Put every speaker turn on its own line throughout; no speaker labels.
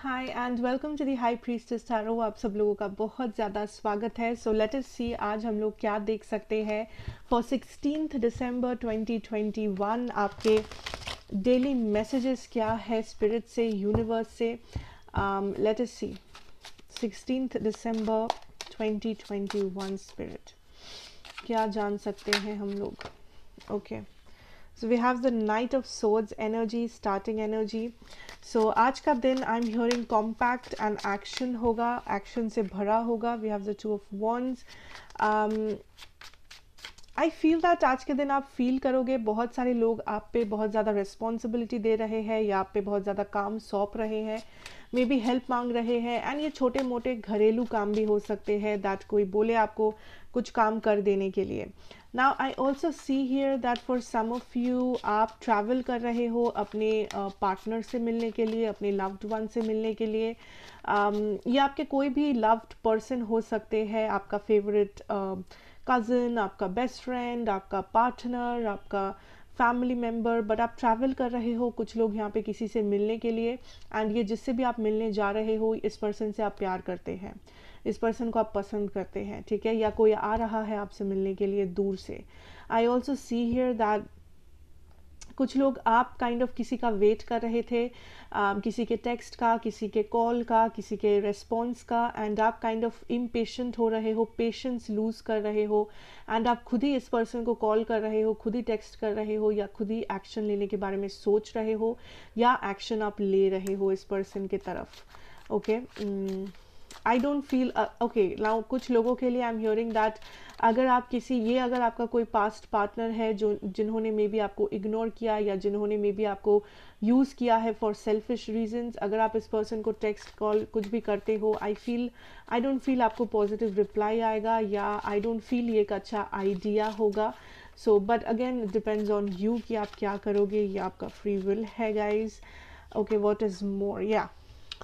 Hi and welcome to the high priestess स्टारो आप सब लोगों का बहुत ज़्यादा स्वागत है सो लेट अस सी आज हम लोग क्या देख सकते हैं फॉर सिक्सटीन दिसंबर 2021 आपके डेली मैसेजेस क्या है स्पिरिट से यूनिवर्स से let us see sixteen December 2021 spirit क्या जान सकते हैं हम लोग okay okay. so we have the knight of swords energy starting energy so aaj ka din i'm hearing compact and action hoga action se bhara hoga we have the two of wands um, I feel that आज के दिन आप feel करोगे बहुत सारे लोग आप पे बहुत ज़्यादा रिस्पॉन्सिबिलिटी दे रहे हैं या आप पे बहुत ज़्यादा काम सौंप रहे हैं मे बी हेल्प मांग रहे हैं एंड ये छोटे मोटे घरेलू काम भी हो सकते हैं दैट कोई बोले आपको कुछ काम कर देने के लिए now I also see here that for some of you आप ट्रैवल कर रहे हो अपने पार्टनर uh, से मिलने के लिए अपने लव्ड वन से मिलने के लिए um, या आपके कोई भी लव्ड पर्सन हो सकते हैं आपका फेवरेट कज़न uh, आपका बेस्ट फ्रेंड आपका पार्टनर आपका फैमिली मेम्बर बट आप ट्रैवल कर रहे हो कुछ लोग यहाँ पे किसी से मिलने के लिए एंड ये जिससे भी आप मिलने जा रहे हो इस पर्सन से आप प्यार करते हैं इस पर्सन को आप पसंद करते हैं ठीक है या कोई आ रहा है आपसे मिलने के लिए दूर से I also see here that कुछ लोग आप काइंड ऑफ किसी का वेट कर रहे थे um, किसी के टेक्स्ट का किसी के कॉल का किसी के रेस्पॉन्स का एंड आप काइंड ऑफ इम्पेशेंट हो रहे हो पेशेंस लूज़ कर रहे हो एंड आप खुद ही इस पर्सन को कॉल कर रहे हो खुद ही टेक्स्ट कर रहे हो या खुद ही एक्शन लेने के बारे में सोच रहे हो या एक्शन आप ले रहे हो इस पर्सन के तरफ okay okay? mm. I don't feel okay now कुछ लोगों के लिए आई एम हियरिंग दैट अगर आप किसी ये अगर आपका कोई पास्ट पार्टनर है जो जिन्होंने मे बी आपको इग्नोर किया या जिन्होंने मे बी आपको यूज़ किया है फॉर सेल्फिश रीजंस अगर आप इस पर्सन को टेक्स्ट कॉल कुछ भी करते हो I feel I don't feel आपको पॉजिटिव रिप्लाई आएगा या आई डोंट फील ये एक अच्छा आइडिया होगा so but again depends on you कि आप क्या करोगे ये आपका फ्री विल है guys okay what is more या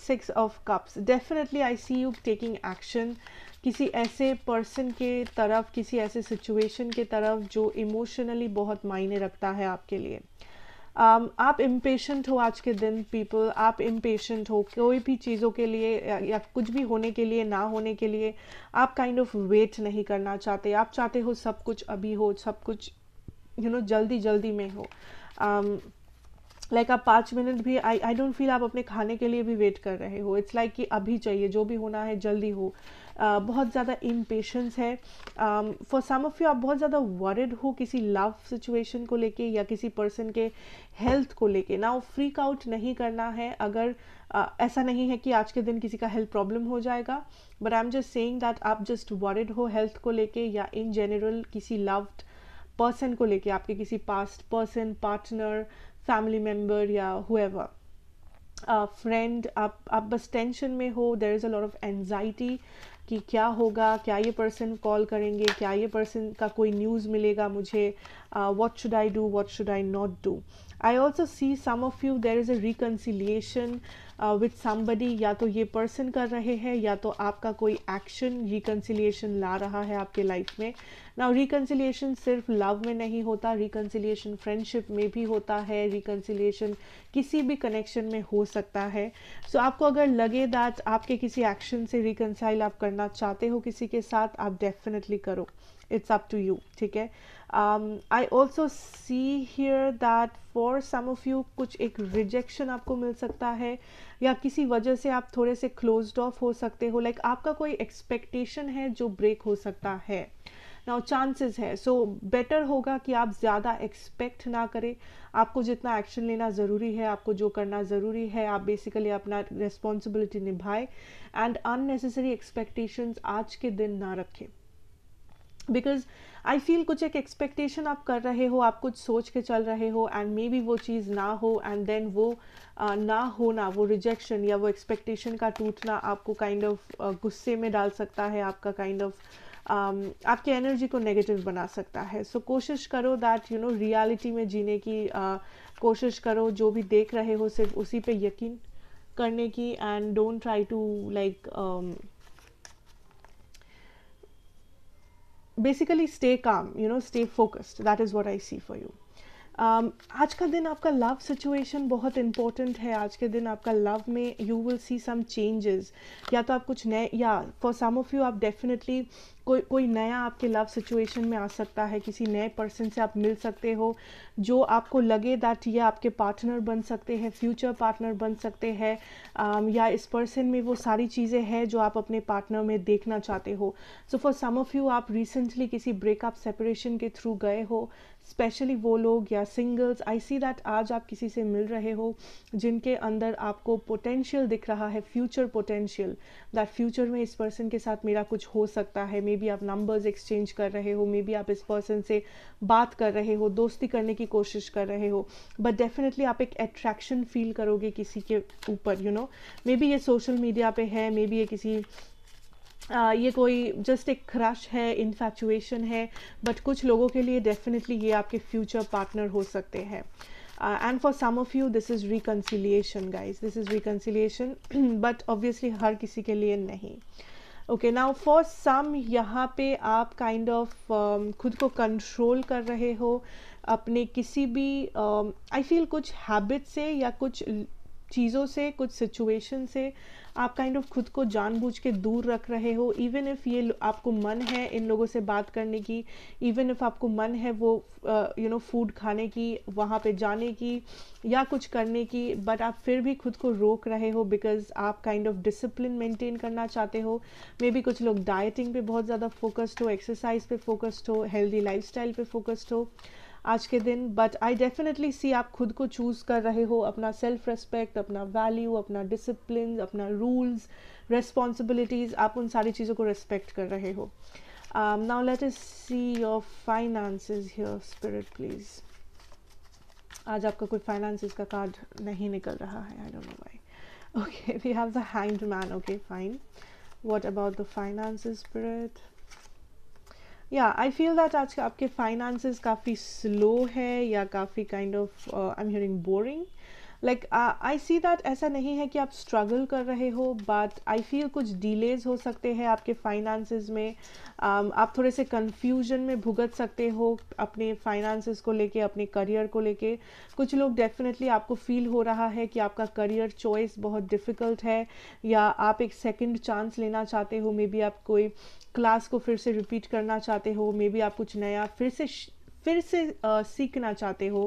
six of cups definitely I see you taking action किसी ऐसे पर्सन के तरफ किसी ऐसे सिचुएशन के तरफ जो इमोशनली बहुत मायने रखता है आपके लिए um, आप इम्पेशेंट हो आज के दिन पीपल आप इम्पेशेंट हो कोई भी चीज़ों के लिए या, या कुछ भी होने के लिए ना होने के लिए आप काइंड ऑफ वेट नहीं करना चाहते आप चाहते हो सब कुछ अभी हो सब कुछ यू you नो know, जल्दी जल्दी में हो um, लाइक आप पाँच मिनट भी आई आई डोंट फील आप अपने खाने के लिए भी वेट कर रहे हो इट्स लाइक कि अभी चाहिए जो भी होना है जल्दी हो uh, बहुत ज़्यादा इम्पेशंस है फॉर सम ऑफ यू आप बहुत ज़्यादा वरिड हो किसी लव सिचुएशन को लेके या किसी पर्सन के हेल्थ को लेके ना फ्रीक आउट नहीं करना है अगर uh, ऐसा नहीं है कि आज के दिन किसी का हेल्थ प्रॉब्लम हो जाएगा but I am just saying that आप जस्ट वरिड हो हेल्थ को लेके या इन जनरल किसी लव्ड पर्सन को लेके आपके किसी past person partner family member या हुएवर फ्रेंड आप आप बस टेंशन में हो there is a lot of anxiety कि क्या होगा क्या ये पर्सन कॉल करेंगे क्या ये पर्सन का कोई न्यूज़ मिलेगा मुझे what should I do what should I not do I also see some of you there is a reconciliation with somebody या तो ये पर्सन कर रहे हैं या तो आपका कोई एक्शन रिकन्सिलियेशन ला रहा है आपके लाइफ में ना रिकन्सिलियेशन सिर्फ लव में नहीं होता रिकन्सिलियेशन फ्रेंडशिप में भी होता है रिकन्सिलियेशन किसी भी कनेक्शन में हो सकता है सो so, आपको अगर लगे दैट आपके किसी एक्शन से रिकन्साइल आप करना चाहते हो किसी के साथ आप डेफिनेटली करो इट्स अप टू यू ठीक है um, I also see here that for some of you कुछ एक rejection आपको मिल सकता है या किसी वजह से आप थोड़े से closed off हो सकते हो like आपका कोई expectation है जो break हो सकता है नाउ चांसेस है सो बेटर होगा कि आप ज़्यादा एक्सपेक्ट ना करें आपको जितना एक्शन लेना ज़रूरी है आपको जो करना ज़रूरी है आप बेसिकली अपना रिस्पॉन्सिबिलिटी निभाएं एंड अननेसेसरी एक्सपेक्टेशंस आज के दिन ना रखें बिकॉज आई फील कुछ एक एक्सपेक्टेशन आप कर रहे हो आप कुछ सोच के चल रहे हो एंड मे बी वो चीज़ ना हो एंड देन वो ना होना वो रिजेक्शन या वो एक्सपेक्टेशन का टूटना आपको काइंड ऑफ गुस्से में डाल सकता है आपका काइंड ऑफ um, आपकी एनर्जी को नेगेटिव बना सकता है सो so, कोशिश करो दैट यू नो रियलिटी में जीने की uh, कोशिश करो जो भी देख रहे हो सिर्फ उसी पे यकीन करने की and don't try to like basically stay calm you know stay focused that is what I see for you आज का दिन आपका लव सिचुएशन बहुत इंपॉर्टेंट है आज के दिन आपका लव में you will see some changes या तो आप कुछ नए या फॉर सम ऑफ यू आप डेफिनेटली कोई कोई नया आपके लव सिचुएशन में आ सकता है किसी नए पर्सन से आप मिल सकते हो जो आपको लगे दैट ये आपके पार्टनर बन सकते हैं फ्यूचर पार्टनर बन सकते हैं um, या इस पर्सन में वो सारी चीज़ें हैं जो आप अपने पार्टनर में देखना चाहते हो so for some of you आप रिसेंटली किसी ब्रेकअप सेपरेशन के थ्रू गए हो स्पेशली वो लोग या सिंगल्स आई सी दैट आज आप किसी से मिल रहे हो जिनके अंदर आपको पोटेंशियल दिख रहा है फ्यूचर पोटेंशियल दैट फ्यूचर में इस पर्सन के साथ मेरा कुछ हो सकता है मे बी आप नंबर्स एक्सचेंज कर रहे हो मे बी आप इस पर्सन से बात कर रहे हो दोस्ती करने की कोशिश कर रहे हो बट डेफिनेटली आप एक अट्रैक्शन फील करोगे किसी के ऊपर यू नो मे बी ये सोशल मीडिया पे है मे बी ये किसी Uh, ये कोई जस्ट एक क्रश है इन्फैचुएशन है बट कुछ लोगों के लिए डेफिनेटली ये आपके फ्यूचर पार्टनर हो सकते हैं and for some of you this is reconciliation guys this is reconciliation but obviously हर किसी के लिए नहीं uh, okay now for some यहाँ पे आप kind kind of of, um, खुद को कंट्रोल कर रहे हो अपने किसी भी आई um, फील कुछ हैबिट से या कुछ चीज़ों से कुछ सिचुएशन से आप काइंड ऑफ खुद को जानबूझ के दूर रख रहे हो इवन इफ़ ये आपको मन है इन लोगों से बात करने की इवन इफ़ आपको मन है वो यू नो फूड खाने की वहाँ पे जाने की या कुछ करने की बट आप फिर भी खुद को रोक रहे हो बिकॉज आप काइंड ऑफ डिसिप्लिन मेंटेन करना चाहते हो मे बी कुछ लोग डाइटिंग पे बहुत ज़्यादा फोकस्ड हो एक्सरसाइज पे फोकस्ड हो हेल्दी लाइफ पे फोकस्ड हो आज के दिन बट आई डेफिनेटली सी आप खुद को चूज़ कर रहे हो अपना सेल्फ रेस्पेक्ट अपना वैल्यू अपना डिसिप्लिन अपना रूल्स रेस्पॉन्सिबिलिटीज़ आप उन सारी चीज़ों को रेस्पेक्ट कर रहे हो now let's see your finances your spirit please आज आपका कोई फाइनेंसिस का कार्ड नहीं निकल रहा है I don't know why okay we have the hand man okay fine what about the finances spirit या आई फील दैट आज आपके फाइनेंसेस काफ़ी स्लो है या काफ़ी kind of I am hearing boring like I see that ऐसा नहीं है कि आप स्ट्रगल कर रहे हो बट आई फील कुछ डिलेज हो सकते हैं आपके फाइनेंसेस में um, आप थोड़े से कन्फ्यूजन में भुगत सकते हो अपने फाइनेंसेस को लेके अपने करियर को लेके कुछ लोग डेफिनेटली आपको फील हो रहा है कि आपका करियर चॉइस बहुत डिफ़िकल्ट है या आप एक सेकेंड चांस लेना चाहते हो मे बी आप कोई क्लास को फिर से रिपीट करना चाहते हो मे बी आप कुछ नया फिर से फिर से uh, सीखना चाहते हो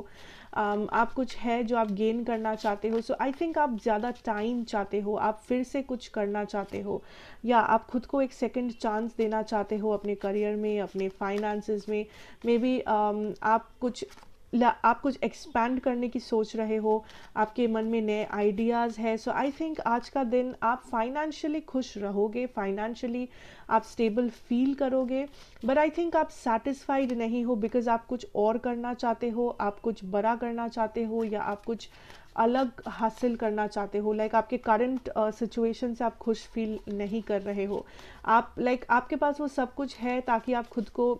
um, आप कुछ है जो आप गेन करना चाहते हो सो आई थिंक आप ज़्यादा टाइम चाहते हो आप फिर से कुछ करना चाहते हो या आप खुद को एक सेकंड चांस देना चाहते हो अपने करियर में अपने फाइनेंसेस में मे बी um, आप कुछ आप कुछ एक्सपैंड करने की सोच रहे हो आपके मन में नए आइडियाज़ हैं सो आई थिंक आज का दिन आप फाइनेंशियली खुश रहोगे फाइनेंशियली आप स्टेबल फील करोगे बट आई थिंक आप सेटिस्फाइड नहीं हो बिकॉज आप कुछ और करना चाहते हो आप कुछ बड़ा करना चाहते हो या आप कुछ अलग हासिल करना चाहते हो लाइक like, आपके करंट सिचुएशन uh, से आप खुश फील नहीं कर रहे हो आप लाइक like, आपके पास वो सब कुछ है ताकि आप खुद को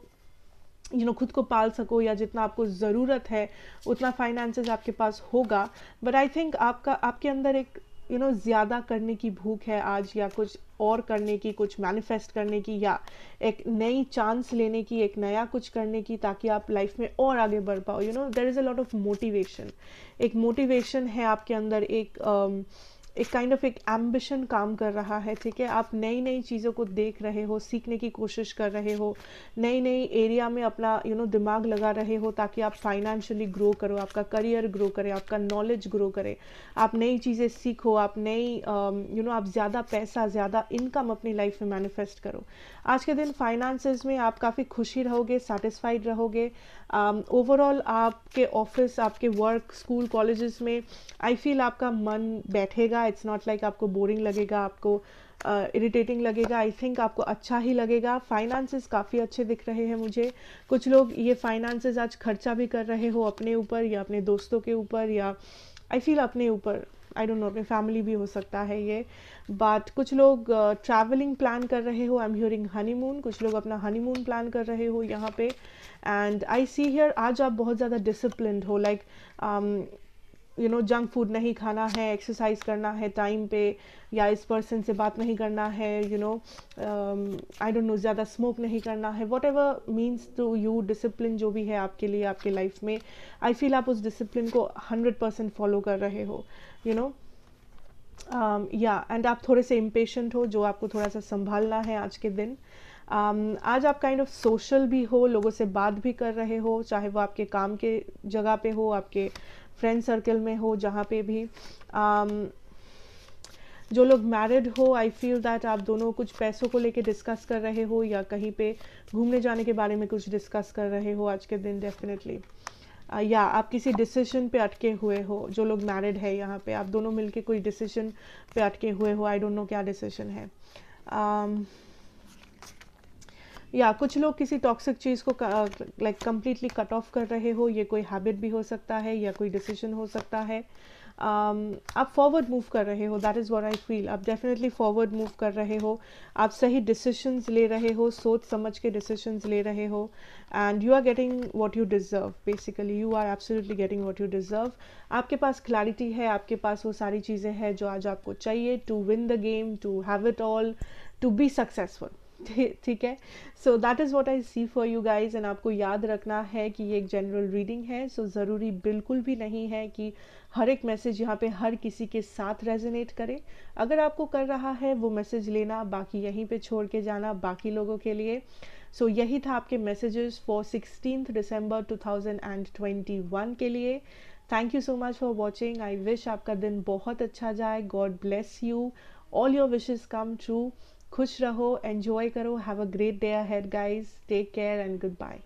यू you नो know, खुद को पाल सको या जितना आपको ज़रूरत है उतना फाइनेंसेस आपके पास होगा बट आई थिंक आपका आपके अंदर एक यू नो ज़्यादा करने की भूख है आज या कुछ और करने की कुछ मैनिफेस्ट करने की या एक नई चांस लेने की एक नया कुछ करने की ताकि आप लाइफ में और आगे बढ़ पाओ you know there is a lot of motivation एक मोटिवेशन है आपके अंदर एक um, एक काइंड ऑफ एक एम्बिशन काम कर रहा है ठीक है आप नई नई चीज़ों को देख रहे हो सीखने की कोशिश कर रहे हो नई नई एरिया में अपना यू you नो know, दिमाग लगा रहे हो ताकि आप फाइनेंशियली ग्रो करो आपका करियर ग्रो करे आपका नॉलेज ग्रो करे आप नई चीज़ें सीखो आप नई यू um, नो आप ज़्यादा पैसा ज़्यादा इनकम अपनी लाइफ में मैनिफेस्ट करो आज के दिन फाइनेंसिस में आप काफ़ी खुशी रहोगे सेटिस्फाइड रहोगे ओवरऑल um, आपके ऑफिस आपके वर्क स्कूल कॉलेजेस में आई फील आपका मन बैठेगा लगेगा इट्स नॉट लाइक आपको बोरिंग लगेगा आपको इरिटेटिंग uh, लगेगा आई थिंक आपको अच्छा ही लगेगा फाइनेंसेस काफ़ी अच्छे दिख रहे हैं मुझे कुछ लोग ये फाइनेंसेस आज खर्चा भी कर रहे हो अपने ऊपर या अपने दोस्तों के ऊपर या आई फील अपने ऊपर आई डोंट नो अपने फैमिली भी हो सकता है ये बट कुछ लोग ट्रैवलिंग uh, प्लान कर रहे हो आई एम हियरिंग हनीमून कुछ लोग अपना हनीमून प्लान कर रहे हो यहाँ पे एंड आई सी हियर आज आप बहुत ज़्यादा डिसिप्लिन हो like like, um, you know junk food नहीं खाना है एक्सरसाइज करना है टाइम पे या इस पर्सन से बात नहीं करना है you know I don't know ज़्यादा स्मोक नहीं करना है whatever means to you discipline जो भी है आपके लिए आपके लाइफ में आई फील आप उस डिसिप्लिन को हंड्रेड परसेंट फॉलो कर रहे हो यू नो या एंड आप थोड़े से इम्पेशेंट हो जो आपको थोड़ा सा संभालना है आज के दिन um, आज आप काइंड ऑफ सोशल भी हो लोगों से बात भी कर रहे हो चाहे वो आपके काम के जगह पे हो आपके फ्रेंड सर्कल में हो जहाँ पे भी um, जो लोग मैरिड हो आई फील दैट आप दोनों कुछ पैसों को लेके डिस्कस कर रहे हो या कहीं पे घूमने जाने के बारे में कुछ डिस्कस कर रहे हो आज के दिन डेफिनेटली uh, या आप किसी डिसीजन पे अटके हुए हो जो लोग मैरिड है यहाँ पे आप दोनों मिलके कोई डिसीजन पे अटके हुए हो आई डोंट नो क्या डिसीजन है um, या कुछ लोग किसी टॉक्सिक चीज़ को लाइक कम्प्लीटली कट ऑफ कर रहे हो ये कोई हैबिट भी हो सकता है या कोई डिसीजन हो सकता है um, आप फॉरवर्ड मूव कर रहे हो that is what I feel आप डेफिनेटली फॉरवर्ड मूव कर रहे हो आप सही डिसीशंस ले रहे हो सोच समझ के डिसीशंस ले रहे हो and you are getting what you deserve basically you are absolutely getting what you deserve आपके पास क्लैरिटी है आपके पास वो सारी चीज़ें हैं जो आज आपको चाहिए to win the game to have it all to be successful ठीक है so that is what I see for you guys and आपको याद रखना है कि ये एक जनरल रीडिंग है सो so ज़रूरी बिल्कुल भी नहीं है कि हर एक मैसेज यहाँ पे हर किसी के साथ रेजोनेट करे अगर आपको कर रहा है वो मैसेज लेना बाकी यहीं पे छोड़ के जाना बाकी लोगों के लिए सो so, यही था आपके messages for sixteen December one के लिए thank you so much for watching I wish आपका दिन बहुत अच्छा जाए God bless you all your wishes come true खुश रहो एंजॉय करो have a great day ahead guys take care and good bye